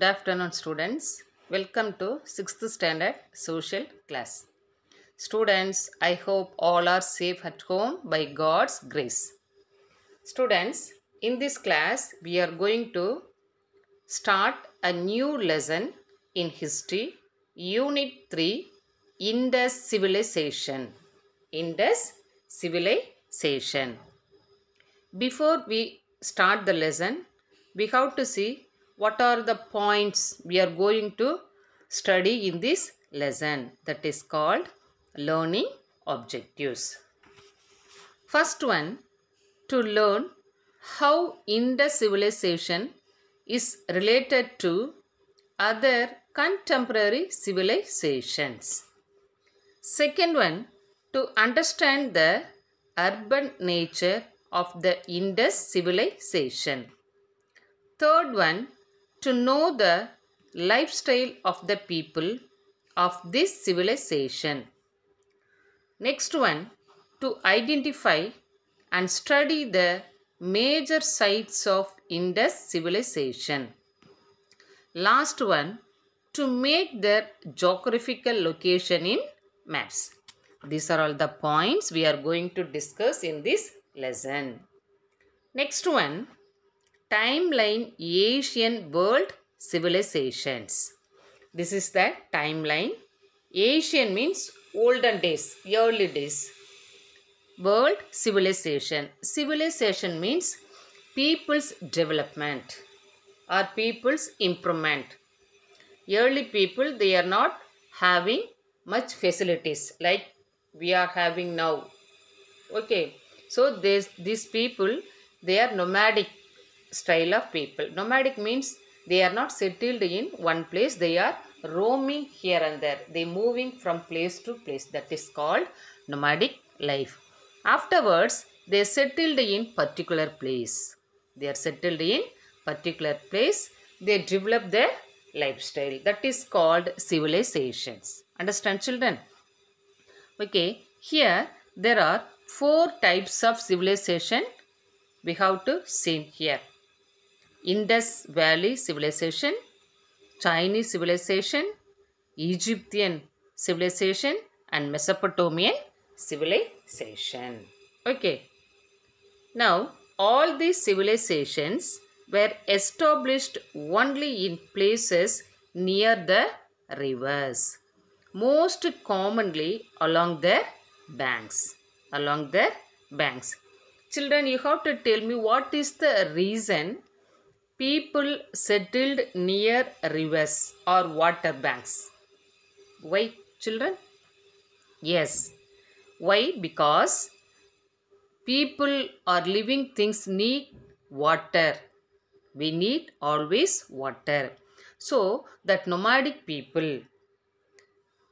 Good afternoon students. Welcome to 6th standard social class. Students, I hope all are safe at home by God's grace. Students, in this class we are going to start a new lesson in history unit 3 Indus civilization. Indus civilization. Before we start the lesson, we have to see what are the points we are going to study in this lesson that is called learning objectives. First one to learn how Indus civilization is related to other contemporary civilizations. Second one to understand the urban nature of the Indus civilization. Third one to know the lifestyle of the people of this civilization. Next one, to identify and study the major sites of Indus civilization. Last one, to make their geographical location in maps. These are all the points we are going to discuss in this lesson. Next one, timeline Asian world civilizations. This is the timeline. Asian means olden days, early days. World civilization. Civilization means people's development or people's improvement. Early people, they are not having much facilities like we are having now. Okay. So this, these people, they are nomadic style of people. Nomadic means they are not settled in one place, they are roaming here and there. They moving from place to place. That is called nomadic life. Afterwards, they settled in particular place. They are settled in particular place. They develop their lifestyle. That is called civilizations. Understand children? Okay. Here, there are four types of civilization we have to see here. Indus Valley Civilization, Chinese Civilization, Egyptian Civilization and Mesopotamian Civilization. Okay. Now, all these civilizations were established only in places near the rivers. Most commonly along their banks. Along their banks. Children, you have to tell me what is the reason People settled near rivers or water banks. Why, children? Yes. Why? Because people or living things need water. We need always water. So, that nomadic people,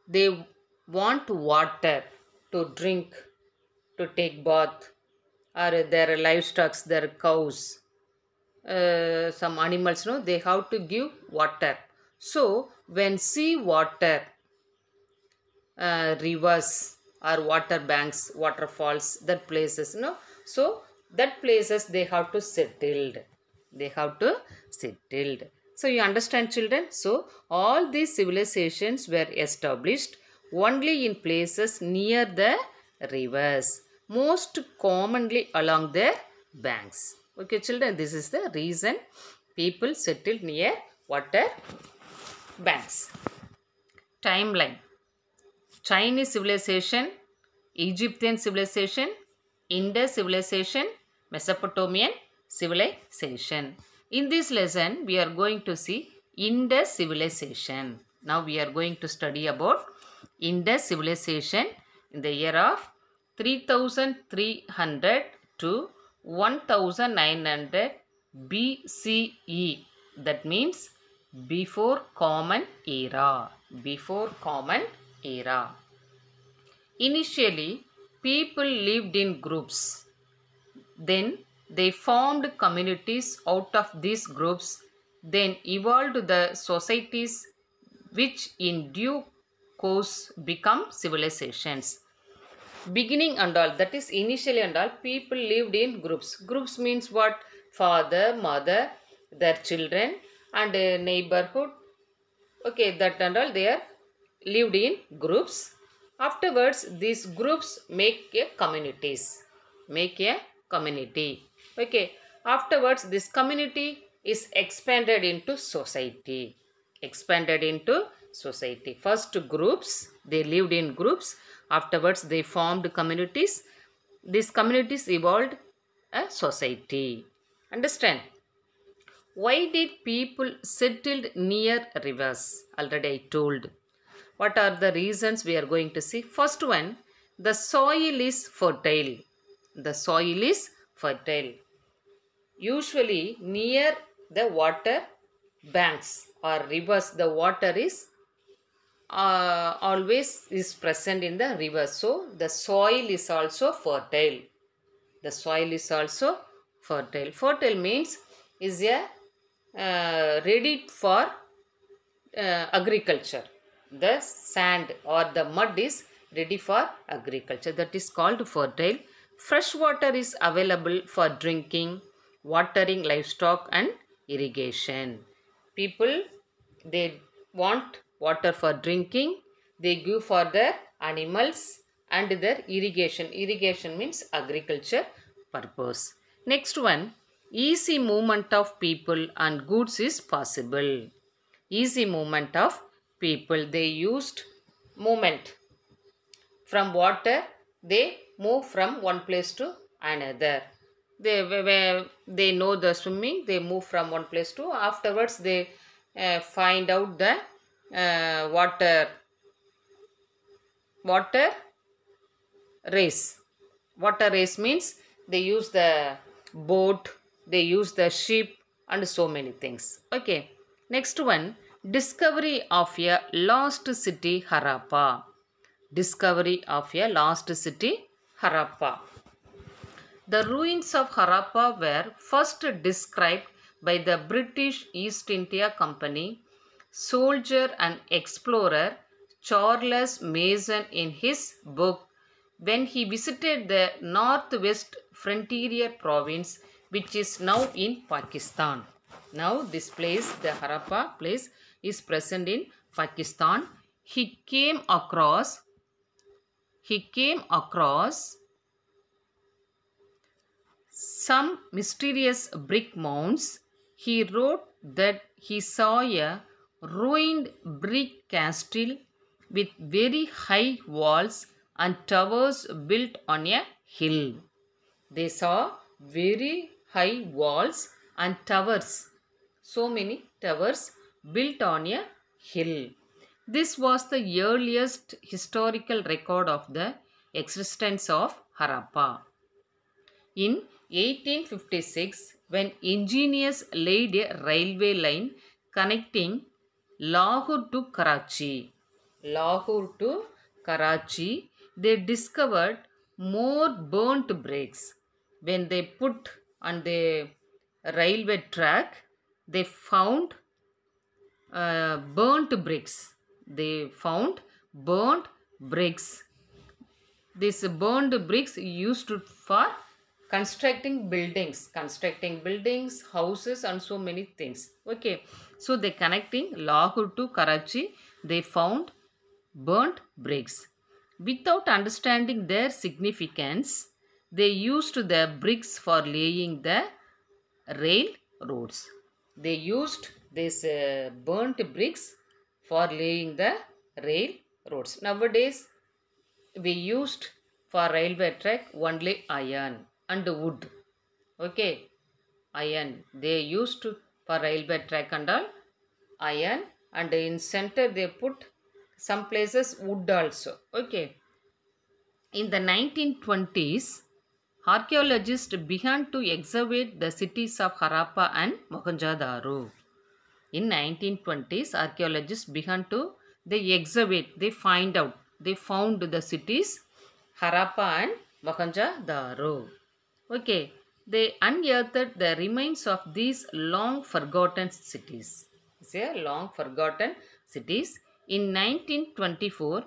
they want water to drink, to take bath, or their livestock, their cows, uh, some animals know they have to give water so when sea water uh, rivers or water banks waterfalls that places you know so that places they have to settled they have to settled so you understand children so all these civilizations were established only in places near the rivers most commonly along their banks Okay children, this is the reason people settled near water banks. Timeline. Chinese civilization, Egyptian civilization, Indus civilization, Mesopotamian civilization. In this lesson, we are going to see Indus civilization. Now we are going to study about Indus civilization in the year of 3300 to 1900 BCE. That means before common era. Before common era. Initially, people lived in groups. Then they formed communities out of these groups. Then evolved the societies which in due course become civilizations beginning and all that is initially and all people lived in groups groups means what father mother their children and neighborhood okay that and all they are lived in groups afterwards these groups make a communities make a community okay afterwards this community is expanded into society expanded into society first groups they lived in groups Afterwards, they formed communities. These communities evolved a society. Understand? Why did people settled near rivers? Already I told. What are the reasons we are going to see? First one, the soil is fertile. The soil is fertile. Usually near the water banks or rivers, the water is uh, always is present in the river. So, the soil is also fertile. The soil is also fertile. Fertile means is a uh, ready for uh, agriculture. The sand or the mud is ready for agriculture. That is called fertile. Fresh water is available for drinking, watering livestock and irrigation. People, they want water for drinking, they give for their animals and their irrigation. Irrigation means agriculture purpose. Next one, easy movement of people and goods is possible. Easy movement of people, they used movement. From water, they move from one place to another. They, they know the swimming, they move from one place to, afterwards they uh, find out the uh, water water race water race means they use the boat they use the ship and so many things okay next one discovery of a lost city harappa discovery of a lost city harappa the ruins of harappa were first described by the british east india company soldier and explorer Charles Mason in his book when he visited the northwest frontier province which is now in Pakistan. Now this place, the Harappa place is present in Pakistan. He came across, he came across some mysterious brick mounds. He wrote that he saw a ruined brick castle with very high walls and towers built on a hill. They saw very high walls and towers, so many towers built on a hill. This was the earliest historical record of the existence of Harappa. In 1856, when engineers laid a railway line connecting Lahore to Karachi. Lahore to Karachi, they discovered more burnt brakes. When they put on the railway track, they found uh, burnt bricks. They found burnt bricks. These burnt bricks used for constructing buildings, constructing buildings, houses and so many things. Okay. So they connecting Lahore to Karachi, they found burnt bricks. Without understanding their significance, they used the bricks for laying the railroads. They used these uh, burnt bricks for laying the railroads. Nowadays, we used for railway track only iron and wood. Okay, iron. They used to for rail track and all iron and in center they put some places wood also okay in the 1920s archaeologists began to excavate the cities of harappa and mohenjo-daro in 1920s archaeologists began to they excavate they find out they found the cities harappa and mohenjo-daro okay they unearthed the remains of these long forgotten cities. Say long forgotten cities. In 1924,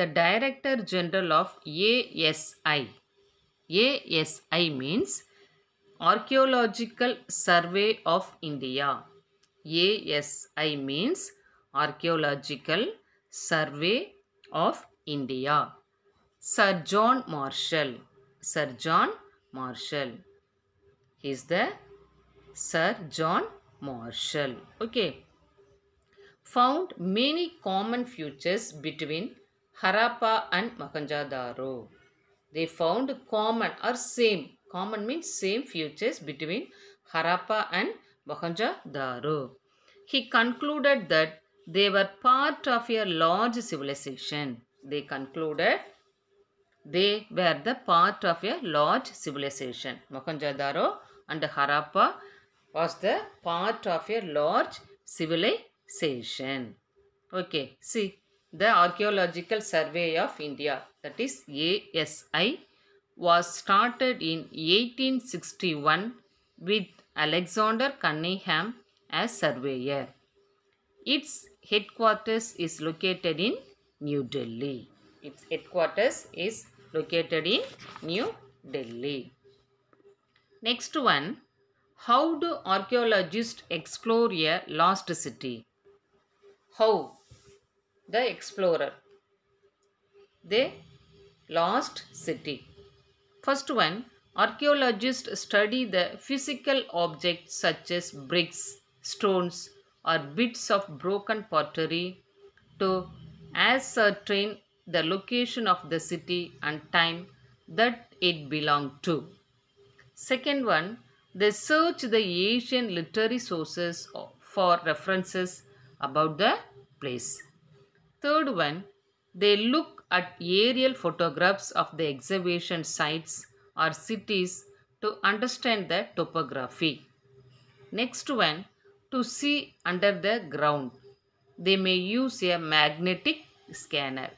the Director General of ASI, ASI means Archaeological Survey of India. ASI means Archaeological Survey of India. Sir John Marshall. Sir John Marshall is the Sir John Marshall. Okay. Found many common features between Harappa and mohenjo They found common or same. Common means same features between Harappa and mohenjo He concluded that they were part of a large civilization. They concluded they were the part of a large civilization. mohenjo and Harappa was the part of a large civilization. Okay, see the Archaeological Survey of India that is ASI was started in 1861 with Alexander Cunningham as surveyor. Its headquarters is located in New Delhi. Its headquarters is located in New Delhi. Next one, how do archaeologists explore a lost city? How? The explorer. the lost city. First one, archaeologists study the physical objects such as bricks, stones or bits of broken pottery to ascertain the location of the city and time that it belonged to. Second one, they search the Asian literary sources for references about the place. Third one, they look at aerial photographs of the excavation sites or cities to understand the topography. Next one, to see under the ground, they may use a magnetic scanner.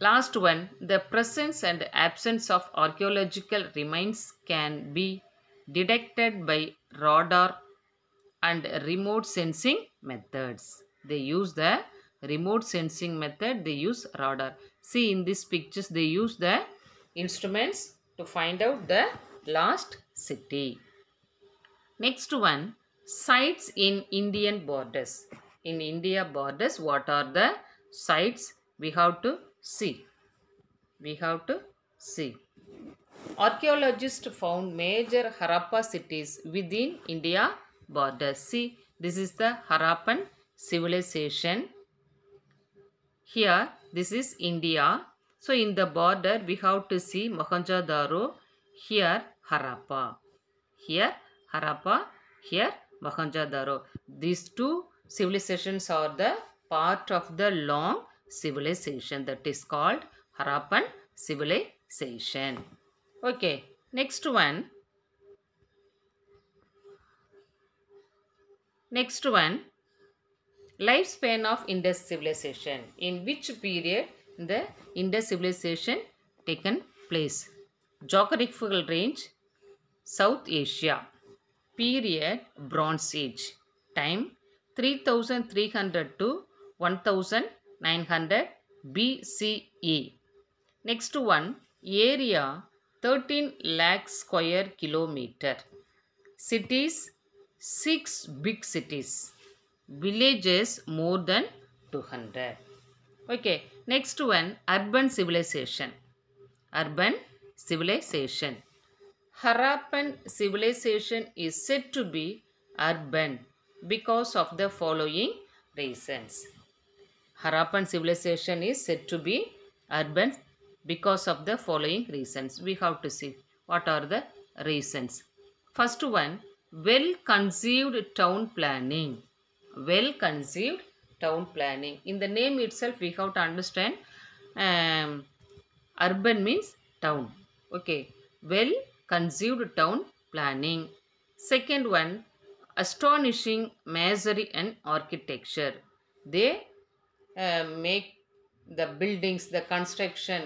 Last one, the presence and absence of archaeological remains can be detected by radar and remote sensing methods. They use the remote sensing method, they use radar. See in these pictures, they use the instruments to find out the last city. Next one, sites in Indian borders. In India borders, what are the sites we have to see. We have to see. Archaeologists found major Harappa cities within India borders. See, this is the Harappan civilization. Here, this is India. So, in the border, we have to see Mohenjo-daro. Here, Harappa. Here, Harappa. Here, Mohenjo-daro. These two civilizations are the part of the long civilization that is called Harappan civilization. Okay, next one. Next one, lifespan of Indus civilization. In which period the Indus civilization taken place? Geographical range, South Asia. Period, Bronze Age. Time, 3300 to 1000 900 BCE. Next one, area 13 lakh square kilometer. Cities, 6 big cities. Villages more than 200. Okay, next one, urban civilization. Urban civilization. Harappan civilization is said to be urban because of the following reasons. Harappan civilization is said to be urban because of the following reasons. We have to see what are the reasons. First one, well-conceived town planning. Well-conceived town planning. In the name itself, we have to understand um, urban means town. Okay, well-conceived town planning. Second one, astonishing masonry and architecture. They uh, make the buildings, the construction.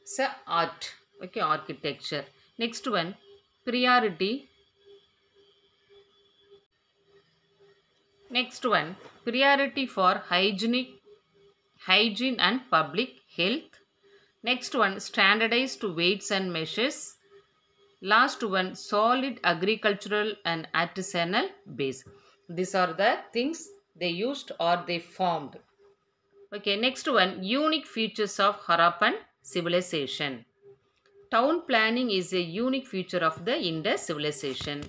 It's art, okay, architecture. Next one, priority. Next one, priority for hygienic, hygiene and public health. Next one, standardized weights and measures. Last one, solid agricultural and artisanal base. These are the things they used or they formed. Okay, next one, unique features of Harappan civilization. Town planning is a unique feature of the Indus civilization.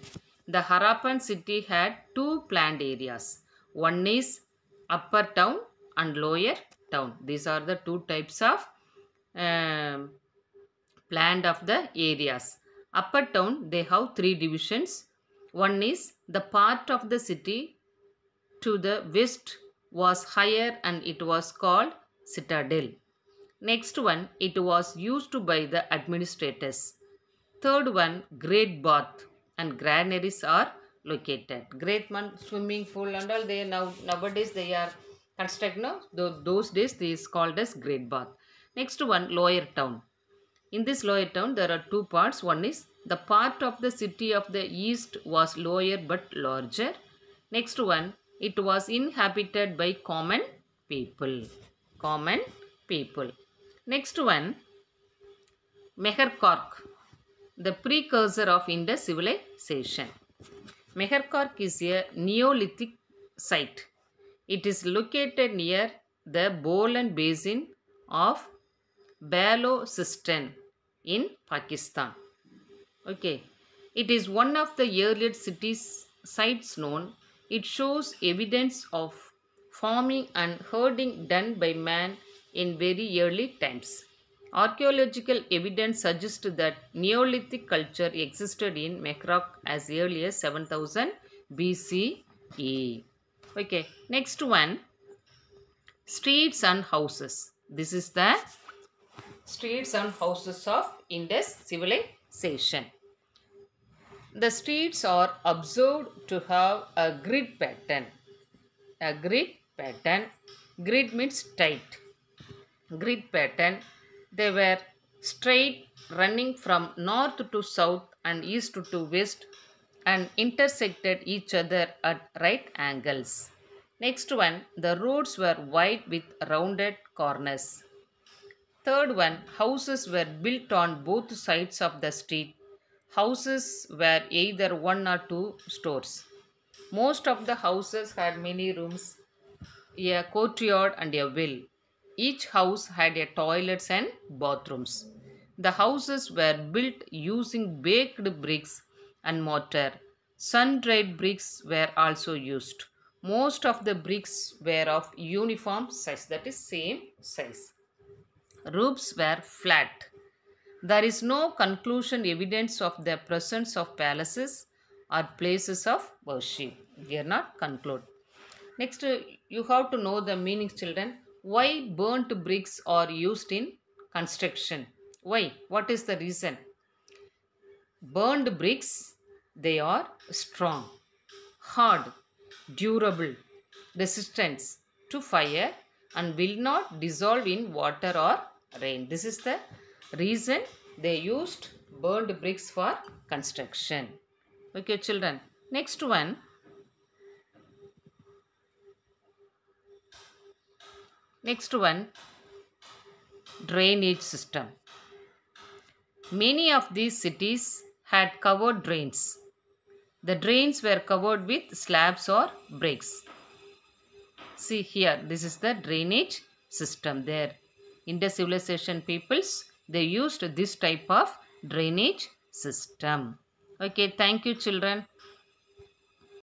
The Harappan city had two planned areas. One is upper town and lower town. These are the two types of uh, planned of the areas. Upper town, they have three divisions. One is the part of the city to the west was higher and it was called citadel. Next one, it was used by the administrators. Third one, great bath and granaries are located. Great man swimming pool and all they now nowadays they are constructed. No, those days this called as great bath. Next one, lower town. In this lower town, there are two parts. One is the part of the city of the east was lower but larger. Next one, it was inhabited by common people. Common people. Next one, Meherkork, the precursor of Indus civilization. Meherkork is a Neolithic site. It is located near the Bolan Basin of Balochistan in Pakistan. Okay, it is one of the earliest cities sites known it shows evidence of farming and herding done by man in very early times. Archaeological evidence suggests that Neolithic culture existed in Mekrak as early as 7000 BCE. Okay, next one streets and houses. This is the streets and houses of Indus civilization. The streets are observed to have a grid pattern. A grid pattern. Grid means tight. Grid pattern. They were straight running from north to south and east to west and intersected each other at right angles. Next one, the roads were wide with rounded corners. Third one, houses were built on both sides of the street Houses were either one or two stores. Most of the houses had many rooms, a courtyard, and a well. Each house had a toilets and bathrooms. The houses were built using baked bricks and mortar. Sun-dried bricks were also used. Most of the bricks were of uniform size, that is same size. Roofs were flat. There is no conclusion evidence of the presence of palaces or places of worship. We are not conclude. Next, you have to know the meanings, children. Why burnt bricks are used in construction? Why? What is the reason? Burned bricks, they are strong, hard, durable, resistance to fire and will not dissolve in water or rain. This is the reason they used burned bricks for construction. Okay children. Next one. Next one. Drainage system. Many of these cities had covered drains. The drains were covered with slabs or bricks. See here, this is the drainage system there. Indus civilization peoples they used this type of drainage system. Okay, thank you children.